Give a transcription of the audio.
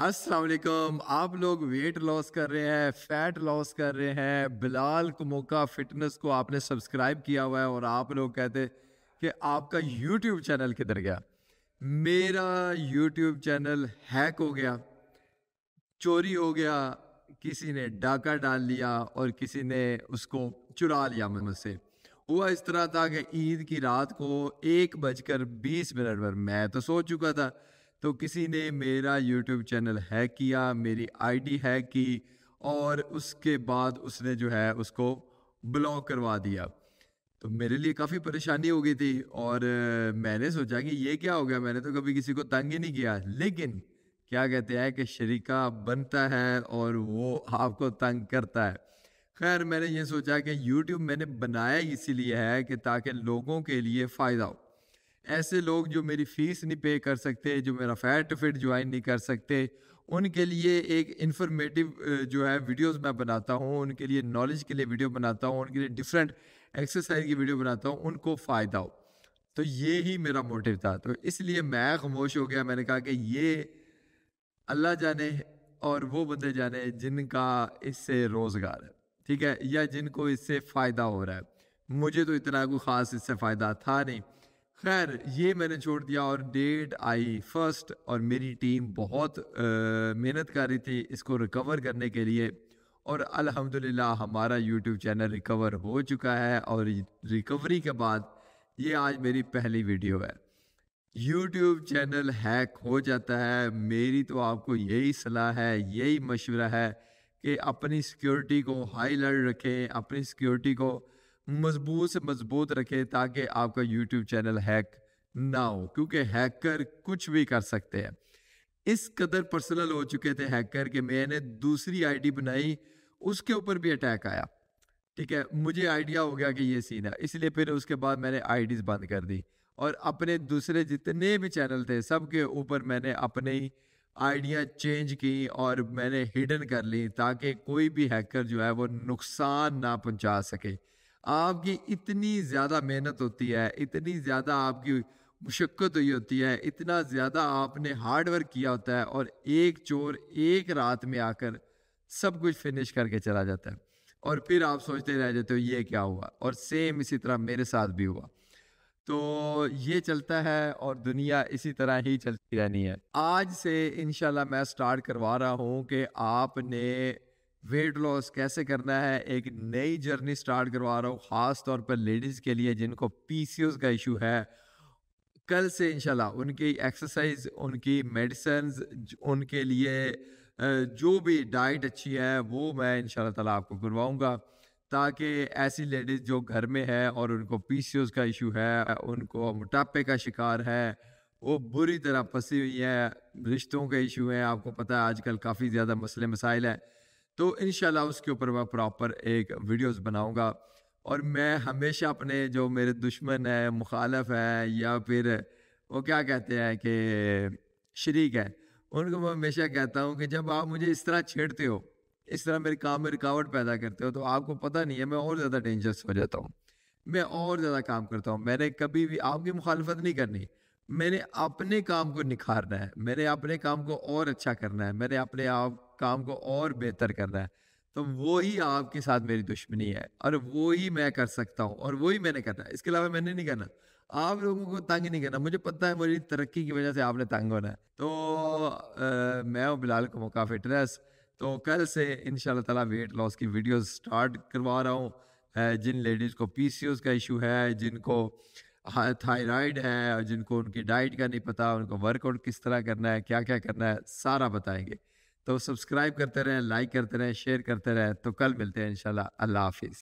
असलकम आप लोग वेट लॉस कर रहे हैं फैट लॉस कर रहे हैं बिलाल कुमोका फिटनेस को आपने सब्सक्राइब किया हुआ है और आप लोग कहते कि आपका यूट्यूब चैनल किधर गया मेरा यूट्यूब चैनल हैक हो गया चोरी हो गया किसी ने डाका डाल लिया और किसी ने उसको चुरा लिया मुझसे हुआ इस तरह था कि ईद की रात को एक बजकर बीस मिनट पर मैं तो सो चुका था तो किसी ने मेरा यूट्यूब चैनल हैक किया मेरी आईडी हैक की और उसके बाद उसने जो है उसको ब्लॉक करवा दिया तो मेरे लिए काफ़ी परेशानी हो गई थी और मैंने सोचा कि ये क्या हो गया मैंने तो कभी किसी को तंग ही नहीं किया लेकिन क्या कहते हैं कि शरीका बनता है और वो आपको तंग करता है खैर मैंने ये सोचा कि YouTube मैंने बनाया इसीलिए है कि ताकि लोगों के लिए फ़ायदा हो ऐसे लोग जो मेरी फीस नहीं पे कर सकते जो मेरा फैट फिट ज्वाइन नहीं कर सकते उनके लिए एक इंफॉर्मेटिव जो है वीडियोस मैं बनाता हूँ उनके लिए नॉलेज के लिए वीडियो बनाता हूँ उनके लिए डिफरेंट एक्सरसाइज की वीडियो बनाता हूँ उनको फ़ायदा हो तो ये ही मेरा मोटिव था तो इसलिए मैं खामोश हो गया मैंने कहा कि ये अल्लाह जाने और वो बंदे जाने जिनका इससे रोज़गार है ठीक है या जिनको इससे फ़ायदा हो रहा है मुझे तो इतना कोई ख़ास इससे फ़ायदा था नहीं खैर ये मैंने छोड़ दिया और डेट आई फर्स्ट और मेरी टीम बहुत मेहनत कर रही थी इसको रिकवर करने के लिए और अल्हम्दुलिल्लाह हमारा यूट्यूब चैनल रिकवर हो चुका है और रिकवरी के बाद ये आज मेरी पहली वीडियो है यूट्यूब चैनल हैक हो जाता है मेरी तो आपको यही सलाह है यही मशवरा है कि अपनी सिक्योरिटी को हाई रखें अपनी सिक्योरिटी को मजबूत से मजबूत रखें ताकि आपका यूट्यूब चैनल हैक ना हो क्योंकि हैकर कुछ भी कर सकते हैं इस कदर पर्सनल हो चुके थे हैकर के मैंने दूसरी आईडी बनाई उसके ऊपर भी अटैक आया ठीक है मुझे आइडिया हो गया कि ये सीन है इसलिए फिर उसके बाद मैंने आई बंद कर दी और अपने दूसरे जितने भी चैनल थे सब के ऊपर मैंने अपने ही आइडिया चेंज की और मैंने हिडन कर ली ताकि कोई भी हैकर जो है वो नुकसान ना पहुंचा सके आपकी इतनी ज़्यादा मेहनत होती है इतनी ज़्यादा आपकी मुशक्क़त हुई होती है इतना ज़्यादा आपने हार्ड वर्क किया होता है और एक चोर एक रात में आकर सब कुछ फिनिश करके चला जाता है और फिर आप सोचते रह जाते हो ये क्या हुआ और सेम इसी तरह मेरे साथ भी हुआ तो ये चलता है और दुनिया इसी तरह ही चलती रहनी है आज से इन मैं स्टार्ट करवा रहा हूँ कि आपने वेट लॉस कैसे करना है एक नई जर्नी स्टार्ट करवा रहा हूँ ख़ास तौर पर लेडीज़ के लिए जिनको पी का इशू है कल से इनशाला उनकी एक्सरसाइज उनकी मेडिसन उनके लिए जो भी डाइट अच्छी है वो मैं इन तला आपको करवाऊँगा ताकि ऐसी लेडीज़ जो घर में है और उनको पी का इशू है उनको मोटापे का शिकार है वो बुरी तरह फंसी हुई है रिश्तों के इशू हैं आपको पता है आजकल काफ़ी ज़्यादा मसले मसाइल हैं तो इन उसके ऊपर मैं प्रॉपर एक वीडियोस बनाऊँगा और मैं हमेशा अपने जो मेरे दुश्मन है मुखालफ है या फिर वो क्या कहते हैं कि शरीक है उनको मैं हमेशा कहता हूँ कि जब आप मुझे इस तरह छेड़ते हो इस तरह मेरे काम में रुकावट पैदा करते हो तो आपको पता नहीं है मैं और ज़्यादा डेंजरस हो जाता हूँ मैं और ज़्यादा काम करता हूँ मैंने कभी भी आपकी मुखालफत नहीं करनी मैंने अपने काम को निखारना है मैंने अपने काम को और अच्छा करना है मैंने अपने आप काम को और बेहतर करना है तो वो ही आपके साथ मेरी दुश्मनी है और वो ही मैं कर सकता हूँ और वो ही मैंने करना है इसके अलावा मैंने नहीं करना आप लोगों को तंग नहीं करना मुझे पता है मेरी तरक्की की वजह से आपने तंग होना है तो आ, मैं और बिलाल को मौका फिटनेस तो कल से इन ताला वेट लॉस की वीडियो स्टार्ट करवा रहा हूँ जिन लेडीज़ को पी का इशू है जिनको थायराइड है और जिनको उनकी डाइट का नहीं पता उनको वर्कआउट किस तरह करना है क्या क्या करना है सारा बताएंगे तो सब्सक्राइब करते रहें लाइक करते रहें शेयर करते रहें तो कल मिलते हैं इंशाल्लाह अल्लाह हाफिज़